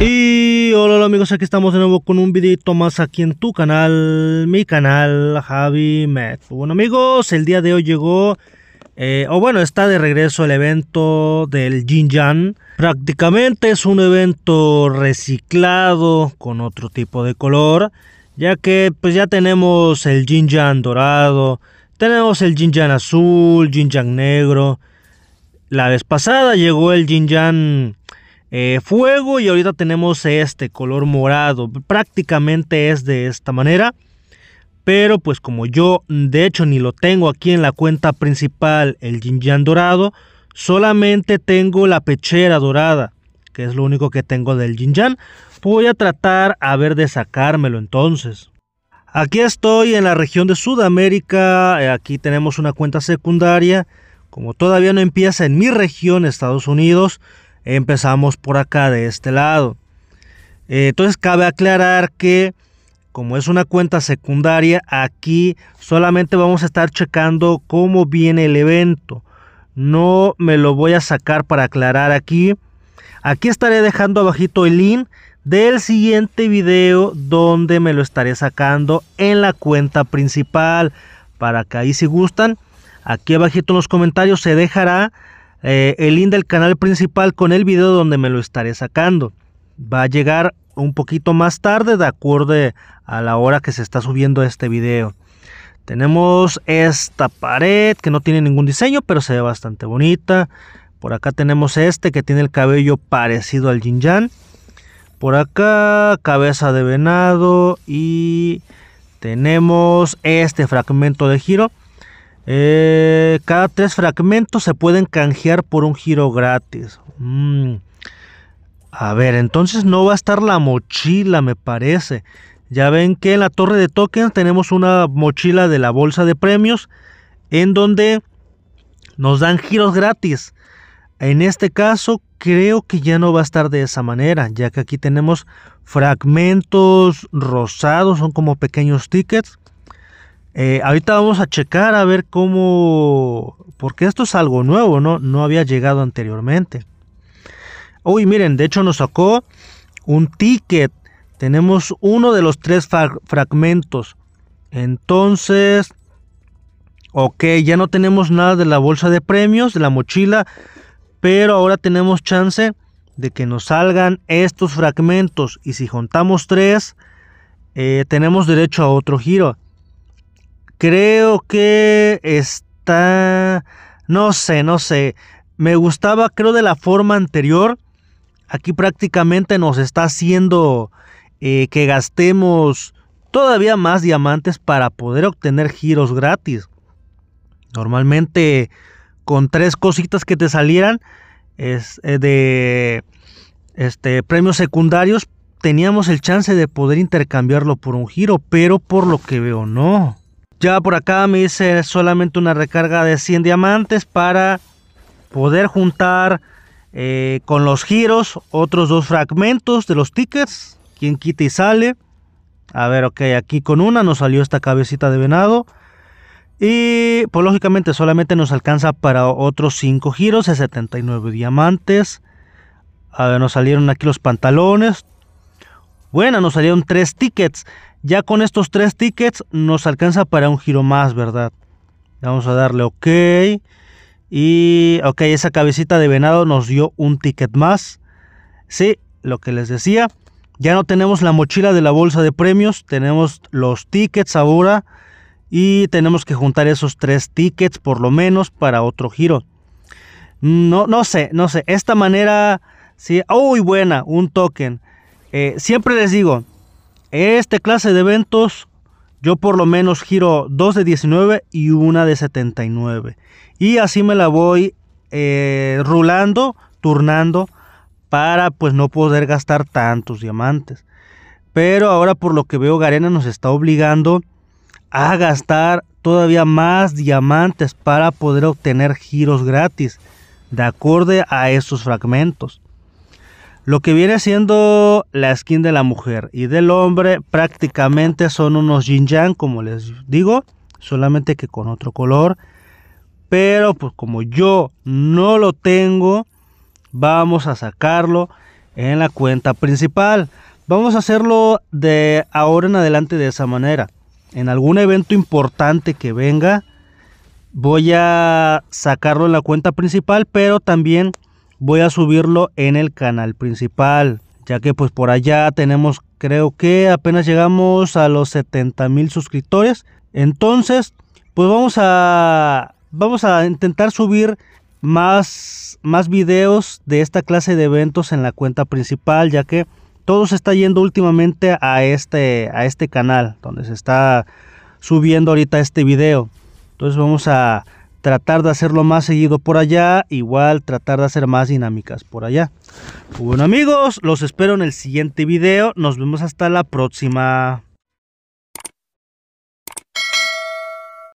Y hola, amigos, aquí estamos de nuevo con un videito más aquí en tu canal, mi canal Javi Met. Bueno amigos, el día de hoy llegó eh, o bueno, está de regreso el evento del jinjiang Prácticamente es un evento reciclado con otro tipo de color, ya que pues ya tenemos el Jinjan dorado, tenemos el Jinjan azul, Jinjan negro. La vez pasada llegó el jinjiang eh, fuego y ahorita tenemos este color morado. Prácticamente es de esta manera pero pues como yo de hecho ni lo tengo aquí en la cuenta principal el yin dorado, solamente tengo la pechera dorada, que es lo único que tengo del yin voy a tratar a ver de sacármelo entonces. Aquí estoy en la región de Sudamérica, eh, aquí tenemos una cuenta secundaria, como todavía no empieza en mi región, Estados Unidos, empezamos por acá de este lado. Eh, entonces cabe aclarar que como es una cuenta secundaria, aquí solamente vamos a estar checando cómo viene el evento. No me lo voy a sacar para aclarar aquí. Aquí estaré dejando abajito el link del siguiente video donde me lo estaré sacando en la cuenta principal. Para que ahí si gustan, aquí abajito en los comentarios se dejará eh, el link del canal principal con el video donde me lo estaré sacando. Va a llegar un poquito más tarde de acuerdo a la hora que se está subiendo este video. Tenemos esta pared que no tiene ningún diseño, pero se ve bastante bonita. Por acá tenemos este que tiene el cabello parecido al Jinjan Por acá, cabeza de venado. Y tenemos este fragmento de giro. Eh, cada tres fragmentos se pueden canjear por un giro gratis. Mm. A ver, entonces no va a estar la mochila, me parece. Ya ven que en la torre de tokens tenemos una mochila de la bolsa de premios en donde nos dan giros gratis. En este caso creo que ya no va a estar de esa manera, ya que aquí tenemos fragmentos rosados, son como pequeños tickets. Eh, ahorita vamos a checar a ver cómo, porque esto es algo nuevo, ¿no? No había llegado anteriormente. Uy, miren, de hecho nos sacó un ticket. Tenemos uno de los tres fragmentos. Entonces, ok, ya no tenemos nada de la bolsa de premios, de la mochila. Pero ahora tenemos chance de que nos salgan estos fragmentos. Y si juntamos tres, eh, tenemos derecho a otro giro. Creo que está... No sé, no sé. Me gustaba, creo, de la forma anterior Aquí prácticamente nos está haciendo eh, que gastemos todavía más diamantes para poder obtener giros gratis. Normalmente con tres cositas que te salieran es, eh, de este, premios secundarios teníamos el chance de poder intercambiarlo por un giro, pero por lo que veo no. Ya por acá me hice solamente una recarga de 100 diamantes para poder juntar eh, con los giros, otros dos fragmentos de los tickets. Quien quita y sale. A ver, ok, aquí con una nos salió esta cabecita de venado. Y pues lógicamente solamente nos alcanza para otros cinco giros de 79 diamantes. A ver, nos salieron aquí los pantalones. Bueno, nos salieron tres tickets. Ya con estos tres tickets nos alcanza para un giro más, ¿verdad? Vamos a darle ok. Y ok, esa cabecita de venado nos dio un ticket más. Sí, lo que les decía. Ya no tenemos la mochila de la bolsa de premios, tenemos los tickets ahora y tenemos que juntar esos tres tickets por lo menos para otro giro. No, no sé, no sé. Esta manera, sí, uy, buena, un token. Eh, siempre les digo, este clase de eventos yo por lo menos giro dos de 19 y una de 79. Y así me la voy eh, rulando, turnando, para pues no poder gastar tantos diamantes. Pero ahora por lo que veo Garena nos está obligando a gastar todavía más diamantes para poder obtener giros gratis, de acuerdo a esos fragmentos. Lo que viene siendo la skin de la mujer y del hombre prácticamente son unos yin yang, como les digo, solamente que con otro color. Pero pues como yo no lo tengo, vamos a sacarlo en la cuenta principal. Vamos a hacerlo de ahora en adelante de esa manera. En algún evento importante que venga, voy a sacarlo en la cuenta principal, pero también voy a subirlo en el canal principal, ya que pues por allá tenemos creo que apenas llegamos a los 70 mil suscriptores. Entonces, pues vamos a vamos a intentar subir más más videos de esta clase de eventos en la cuenta principal, ya que todo se está yendo últimamente a este a este canal donde se está subiendo ahorita este video. Entonces vamos a tratar de hacerlo más seguido por allá, igual tratar de hacer más dinámicas por allá. Bueno amigos, los espero en el siguiente video, nos vemos hasta la próxima.